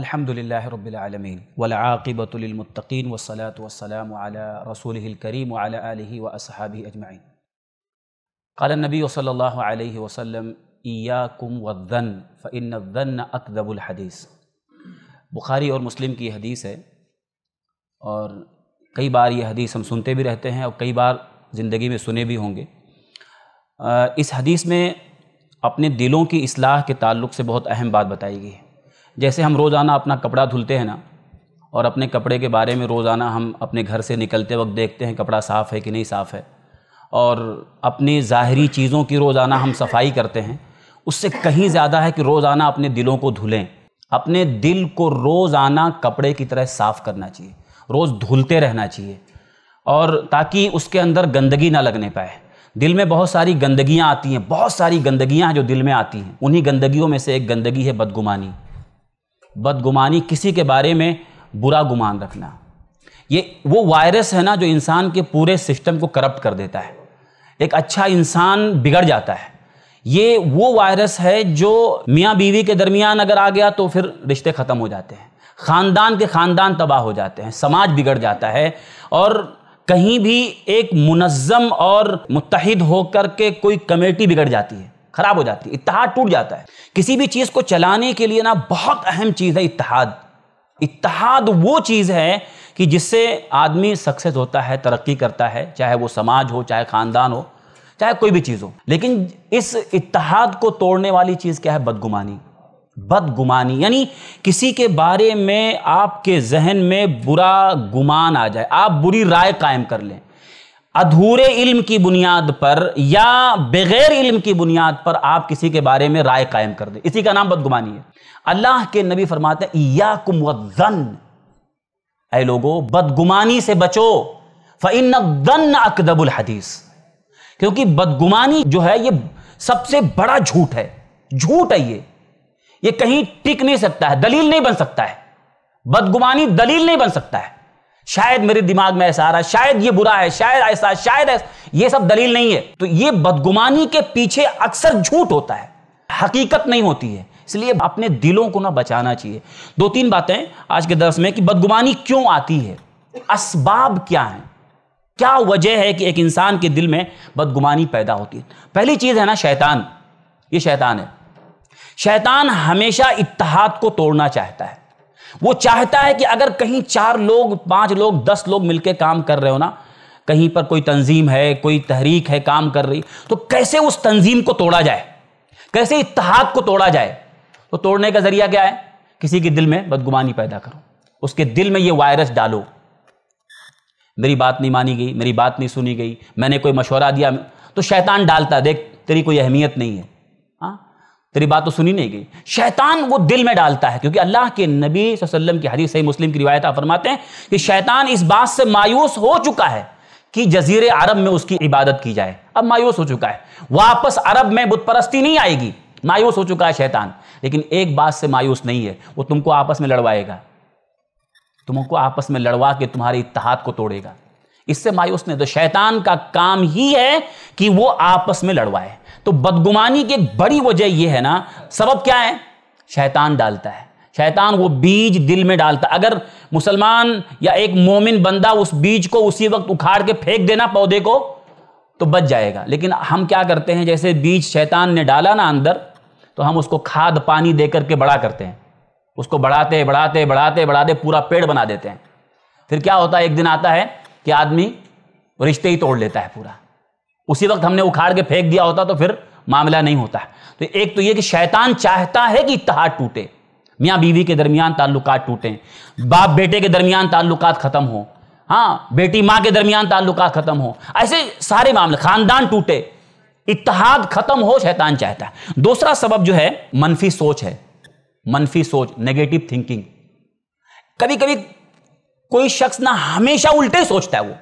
अलहमदिल्ला रबालमीन वलाक़िबतमतकीन वसलात वसलाम रसूल करीम व असहाबी अजमाइन कालनबी वसल वसलम ईयाकुम वदन फ़िन वन अकदबुलहदीस बुखारी और मुस्लिम की हदीस है और कई बार ये हदीस हम सुनते भी रहते हैं और कई बार ज़िंदगी में सुने भी होंगे इस हदीस में अपने दिलों की असलाह के ताल्लुक से बहुत अहम बात बताई गई है जैसे हम रोज़ाना अपना कपड़ा धुलते हैं ना और अपने कपड़े के बारे में रोज़ाना हम अपने घर से निकलते वक्त देखते हैं कपड़ा साफ़ है कि नहीं साफ़ है और अपनी ज़ाहरी चीज़ों की रोज़ाना हम सफाई करते हैं उससे कहीं ज़्यादा है कि रोज़ाना अपने दिलों को धुलें अपने दिल को रोज़ाना कपड़े की तरह साफ़ करना चाहिए रोज़ धुलते रहना चाहिए और ताकि उसके अंदर गंदगी ना लगने पाए दिल में बहुत सारी गंदगियाँ आती हैं बहुत सारी गंदगियाँ जो दिल में आती हैं उन्हीं गंदगियों में से एक गंदगी है बदगुमानी बदगुमानी किसी के बारे में बुरा गुमान रखना ये वो वायरस है ना जो इंसान के पूरे सिस्टम को करप्ट कर देता है एक अच्छा इंसान बिगड़ जाता है ये वो वायरस है जो मियाँ बीवी के दरमियान अगर आ गया तो फिर रिश्ते ख़त्म हो जाते हैं ख़ानदान के ख़ानदान तबाह हो जाते हैं समाज बिगड़ जाता है और कहीं भी एक मुनज़म और मुतहद होकर के कोई कमेटी बिगड़ जाती है खराब हो जाती है इतिहाद टूट जाता है किसी भी चीज़ को चलाने के लिए ना बहुत अहम चीज़ है इतिहाद इतिहाद वो चीज़ है कि जिससे आदमी सक्सेस होता है तरक्की करता है चाहे वो समाज हो चाहे ख़ानदान हो चाहे कोई भी चीज़ हो लेकिन इस इतिहाद को तोड़ने वाली चीज़ क्या है बदगुमानी बदगुमानी यानी किसी के बारे में आपके जहन में बुरा गुमान आ जाए आप बुरी राय कायम कर लें अधूरे इल्म की बुनियाद पर या बगैर इल्म की बुनियाद पर आप किसी के बारे में राय कायम कर दें इसी का नाम बदगुमानी है अल्लाह के नबी फरमाते हैं ऐ लोगो बदगुमानी से बचो फन दन अकदबुल हदीस क्योंकि बदगुमानी जो है ये सबसे बड़ा झूठ है झूठ है ये ये कहीं टिक नहीं सकता है दलील नहीं बन सकता है बदगुमानी दलील नहीं बन सकता है शायद मेरे दिमाग में ऐसा आ रहा है शायद ये बुरा है शायद ऐसा शायद ऐसा ये सब दलील नहीं है तो ये बदगुमानी के पीछे अक्सर झूठ होता है हकीकत नहीं होती है इसलिए अपने दिलों को ना बचाना चाहिए दो तीन बातें आज के दर्श में कि बदगुमानी क्यों आती है असबाब क्या है क्या वजह है कि एक इंसान के दिल में बदगुमानी पैदा होती है पहली चीज़ है ना शैतान ये शैतान है शैतान हमेशा इतिहाद को तोड़ना चाहता है वो चाहता है कि अगर कहीं चार लोग पांच लोग दस लोग मिलकर काम कर रहे हो ना कहीं पर कोई तंजीम है कोई तहरीक है काम कर रही तो कैसे उस तंजीम को तोड़ा जाए कैसे इतिहाद को तोड़ा जाए तो तोड़ने का जरिया क्या है किसी के दिल में बदगुमानी पैदा करो उसके दिल में ये वायरस डालो मेरी बात नहीं मानी गई मेरी बात नहीं सुनी गई मैंने कोई मशवरा दिया तो शैतान डालता देख तेरी कोई अहमियत नहीं है तेरी बात तो सुनी नहीं गई शैतान वो दिल में डालता है क्योंकि अल्लाह के नबी वसल्लम की हदीस सही मुस्लिम की रिवायत फरमाते हैं कि शैतान इस बात से मायूस हो चुका है कि जजीर अरब में उसकी इबादत की जाए अब मायूस हो चुका है वापस अरब में बुतपरस्ती नहीं आएगी मायूस हो चुका है शैतान लेकिन एक बात से मायूस नहीं है वो तुमको आपस में लड़वाएगा तुमको आपस में लड़वा के तुम्हारे इतिहाद को तोड़ेगा इससे मायूस नहीं तो शैतान का काम ही है कि वो आपस में लड़वाए तो बदगुमानी की एक बड़ी वजह यह है ना सबब क्या है शैतान डालता है शैतान वो बीज दिल में डालता अगर मुसलमान या एक मोमिन बंदा उस बीज को उसी वक्त उखाड़ के फेंक देना पौधे को तो बच जाएगा लेकिन हम क्या करते हैं जैसे बीज शैतान ने डाला ना अंदर तो हम उसको खाद पानी दे करके बड़ा करते हैं उसको बढ़ाते बढ़ाते बढ़ाते बढ़ाते पूरा पेड़ बना देते हैं फिर क्या होता है एक दिन आता है कि आदमी रिश्ते ही तोड़ लेता है पूरा उसी वक्त हमने उखाड़ के फेंक दिया होता तो फिर मामला नहीं होता है तो एक तो यह कि शैतान चाहता है कि इतहा टूटे मियाँ बीवी के दरमियान ताल्लुक टूटें बाप बेटे के दरमियान ताल्लुक ख़त्म हो हाँ बेटी माँ के दरमियान ताल्लुक ख़त्म हो ऐसे सारे मामले ख़ानदान टूटे इतिहाद ख़त्म हो शैतान चाहता है दूसरा सबब जो है मनफी सोच है मनफी सोच नेगेटिव थिंकिंग कभी कभी कोई शख्स ना हमेशा उल्टे सोचता है वो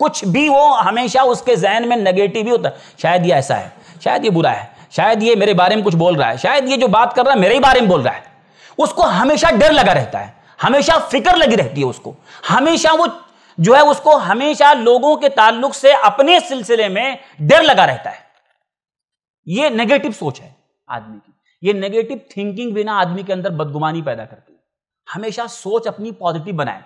कुछ भी वो हमेशा उसके जहन में नेगेटिव ही होता है शायद ये ऐसा है शायद ये बुरा है शायद ये मेरे बारे में कुछ बोल रहा है शायद ये जो बात कर रहा है मेरे ही बारे में बोल रहा है उसको हमेशा डर लगा रहता है हमेशा फिक्र लगी रहती है उसको हमेशा वो जो है उसको हमेशा लोगों के ताल्लुक से अपने सिलसिले में डर लगा रहता है ये नेगेटिव सोच है आदमी की ये नेगेटिव थिंकिंग बिना आदमी के अंदर बदगुमानी पैदा करती है हमेशा सोच अपनी पॉजिटिव बनाए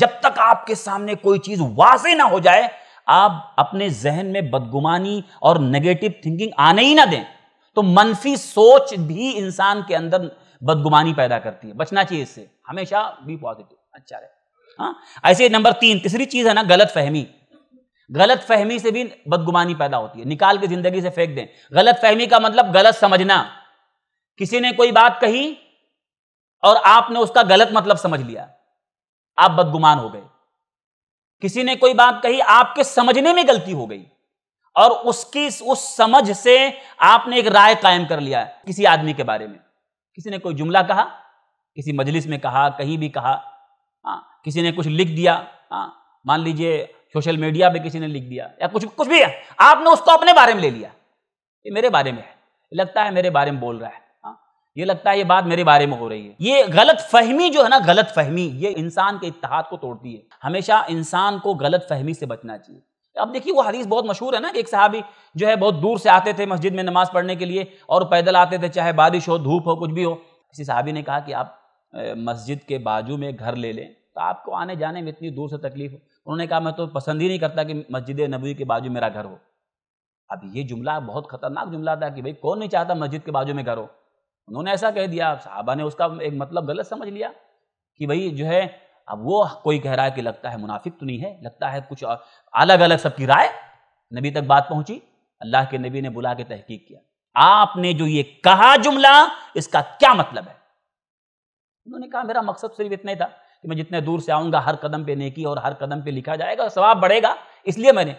जब तक आपके सामने कोई चीज वाजे ना हो जाए आप अपने जहन में बदगुमानी और नेगेटिव थिंकिंग आने ही ना दें तो मनफी सोच भी इंसान के अंदर बदगुमानी पैदा करती है बचना चाहिए इससे हमेशा बी पॉजिटिव अच्छा रहे हाँ ऐसे नंबर तीन तीसरी चीज है ना गलत फहमी गलत फहमी से भी बदगुमानी पैदा होती है निकाल के जिंदगी से फेंक दें गलत फहमी का मतलब गलत समझना किसी ने कोई बात कही और आपने उसका गलत मतलब समझ लिया आप बदगुमान हो गए किसी ने कोई बात कही आपके समझने में गलती हो गई और उसकी उस समझ से आपने एक राय कायम कर लिया किसी आदमी के बारे में किसी ने कोई जुमला कहा किसी मजलिस में कहा कहीं भी कहा आ, हाँ, किसी ने कुछ लिख दिया हाँ, मान लीजिए सोशल मीडिया पे किसी ने लिख दिया या कुछ कुछ भी आपने उसको अपने बारे में ले लिया ये मेरे बारे में है लगता है मेरे बारे में बोल रहा है ये लगता है ये बात मेरे बारे में हो रही है ये गलत फहमी जो है ना गलत फहमी ये इंसान के इतिहाद को तोड़ती है हमेशा इंसान को गलत फहमी से बचना चाहिए अब देखिए वो हदीस बहुत मशहूर है ना कि एक साहबी जो है बहुत दूर से आते थे मस्जिद में नमाज पढ़ने के लिए और पैदल आते थे चाहे बारिश हो धूप हो कुछ भी हो किसी साहबी ने कहा कि आप मस्जिद के बाजू में घर ले लें तो आपको आने जाने में इतनी दूर से तकलीफ हो उन्होंने कहा मैं तो पसंद ही नहीं करता कि मस्जिद नबी के बाजू मेरा घर हो अब ये जुमला बहुत खतरनाक जुमला था कि भाई कौन नहीं चाहता मस्जिद के बाजू में घर हो उन्होंने ऐसा कह दिया साहबा ने उसका एक मतलब गलत समझ लिया कि भाई जो है अब वो कोई कह रहा है कि लगता है मुनाफिक तो नहीं है लगता है कुछ अलग अलग सबकी राय नबी तक बात पहुंची अल्लाह के नबी ने बुला के तहकीक किया आपने जो ये कहा जुमला इसका क्या मतलब है उन्होंने कहा मेरा मकसद सिर्फ इतना ही था कि मैं जितने दूर से आऊंगा हर कदम पे नेकी और हर कदम पे लिखा जाएगा और सवाब बढ़ेगा इसलिए मैंने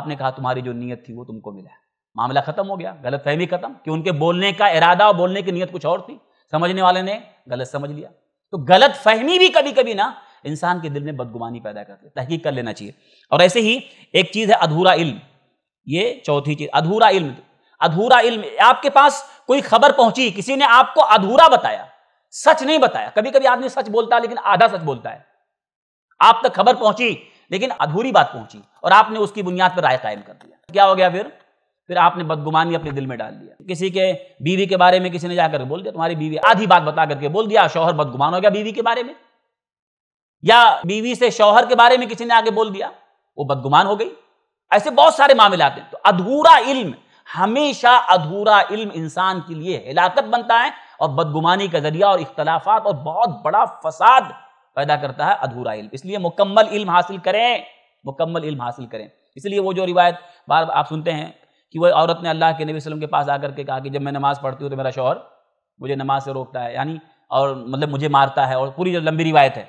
आपने कहा तुम्हारी जो नीयत थी वो तुमको मिला है मामला खत्म हो गया गलत फहमी खत्म कि उनके बोलने का इरादा और बोलने की नीयत कुछ और थी समझने वाले ने गलत समझ लिया तो गलत फहमी भी कभी कभी ना इंसान के दिल में बदगुमानी पैदा करते तहकीक कर लेना चाहिए और ऐसे ही एक चीज़ है अधूरा इल्म ये चौथी चीज़ अधूरा इल्म अधूरा इल्म आपके पास कोई खबर पहुंची किसी ने आपको अधूरा बताया सच नहीं बताया कभी कभी आदमी सच बोलता है लेकिन आधा सच बोलता है आप तक खबर पहुंची लेकिन अधूरी बात पहुंची और आपने उसकी बुनियाद पर राय कायम कर दिया क्या हो गया फिर फिर आपने बदगुमानी अपने दिल में डाल दिया किसी के बीवी के बारे में किसी ने जाकर बोल दिया तुम्हारी बीवी आधी बात बता करके बोल दिया शौहर बदगुमान हो गया बीवी के बारे में या बीवी से शौहर के बारे में किसी ने आगे बोल दिया वो बदगुमान हो गई ऐसे बहुत सारे मामले आते हैं तो अधूरा इल्म हमेशा अधूरा इल्म इंसान के लिए हिलाकत बनता है और बदगुमानी का जरिया और इख्तलाफात और बहुत बड़ा फसाद पैदा करता है अधूरा इल्म इसलिए मुकम्मल इल्म हासिल करें मुकम्मल इल्म हासिल करें इसलिए वो जो रिवायत बार आप सुनते हैं कि वह औरत ने अल्लाह के नबी वसलम के पास आकर के कहा कि जब मैं नमाज़ पढ़ती हूँ तो मेरा शौहर मुझे नमाज से रोकता है यानी और मतलब मुझे मारता है और पूरी जो लंबी रिवायत है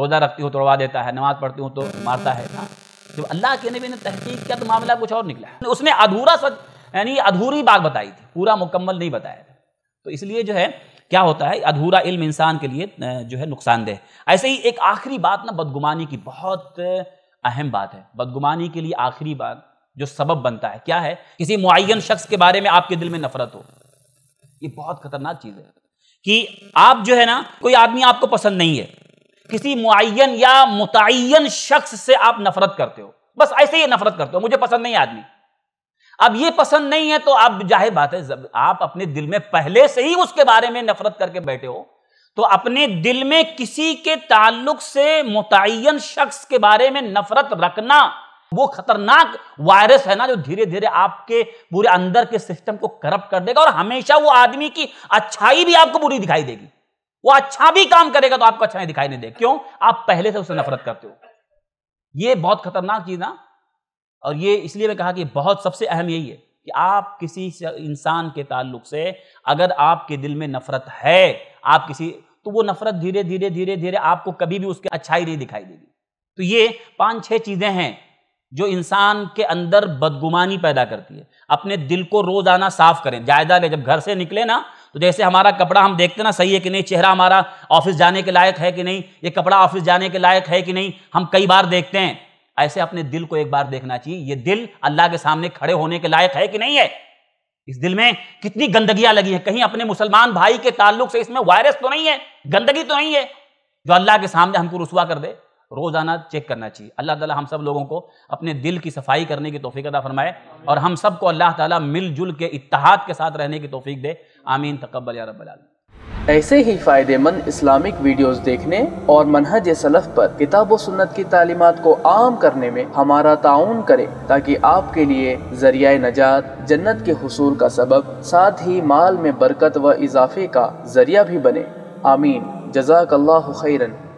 रोज़ा रखती हूँ तो तोड़वा देता है नमाज़ पढ़ती हूँ तो मारता है हाँ, जब अल्लाह के नबी ने तहकीक किया तो मामला कुछ और निकला उसने अधूरा सच यानी अधूरी बात बताई थी पूरा मुकम्मल नहीं बताया था तो इसलिए जो है क्या होता है अधूरा इल्म इंसान के लिए जो है नुकसानदेह ऐसे ही एक आखिरी बात ना बदगुमानी की बहुत अहम बात है बदगुमानी के लिए आखिरी बात जो सबब बनता है क्या है किसी मुन शख्स के बारे में आपके दिल में नफरत हो ये बहुत खतरनाक चीज है कि आप जो है ना कोई आदमी आपको पसंद नहीं है किसी मुन या मुतन शख्स से आप नफरत करते हो बस ऐसे ही नफरत करते हो मुझे पसंद नहीं आदमी अब ये पसंद नहीं है तो आप जाहिर बात है आप अपने दिल में पहले से ही उसके बारे में नफरत करके बैठे हो तो अपने दिल में किसी के ताल्लुक से मुतन शख्स के बारे में नफरत रखना वो खतरनाक वायरस है ना जो धीरे धीरे आपके पूरे अंदर के सिस्टम को करप्ट कर देगा और हमेशा वो आदमी की अच्छाई भी आपको बुरी दिखाई देगी वो अच्छा भी काम करेगा तो आपको अच्छा दिखाई नहीं देगा क्यों आप पहले से उससे नफरत करते हो ये बहुत खतरनाक चीज ना और ये इसलिए मैं कहा कि बहुत सबसे अहम यही है कि आप किसी इंसान के ताल्लुक से अगर आपके दिल में नफरत है आप किसी तो वो नफरत धीरे धीरे धीरे धीरे आपको कभी भी उसकी अच्छाई नहीं दिखाई देगी तो ये पांच छह चीजें हैं जो इंसान के अंदर बदगुमानी पैदा करती है अपने दिल को रोजाना साफ करें जायदा ले जब घर से निकले ना तो जैसे हमारा कपड़ा हम देखते ना सही है कि नहीं चेहरा हमारा ऑफिस जाने के लायक है कि नहीं ये कपड़ा ऑफिस जाने के लायक है कि नहीं हम कई बार देखते हैं ऐसे अपने दिल को एक बार देखना चाहिए ये दिल अल्लाह के सामने खड़े होने के लायक है कि नहीं है इस दिल में कितनी गंदगियां लगी है कहीं अपने मुसलमान भाई के ताल्लुक से इसमें वायरस तो नहीं है गंदगी तो नहीं है जो अल्लाह के सामने हमको रसुआ कर दे रोज़ाना चेक करना चाहिए अल्लाह ताला हम सब लोगों को अपने दिल की सफाई करने की तोफ़ी अदा फरमाए और हम सबको अल्लाह ताला मिलजुल के इतहाद के साथ रहने की तोफ़ी दे आमीन तकबल या रब्बल ऐसे ही फ़ायदेमंद इस्लामिक वीडियोस देखने और मनहज सलफ़ पर किताब व सुन्नत की तालीमत को आम करने में हमारा ताउन करें ताकि आपके लिए जरिया नजात जन्नत के हसूल का सबब साथ ही माल में बरकत व इजाफे का जरिया भी बने आमीन जजाक खैरन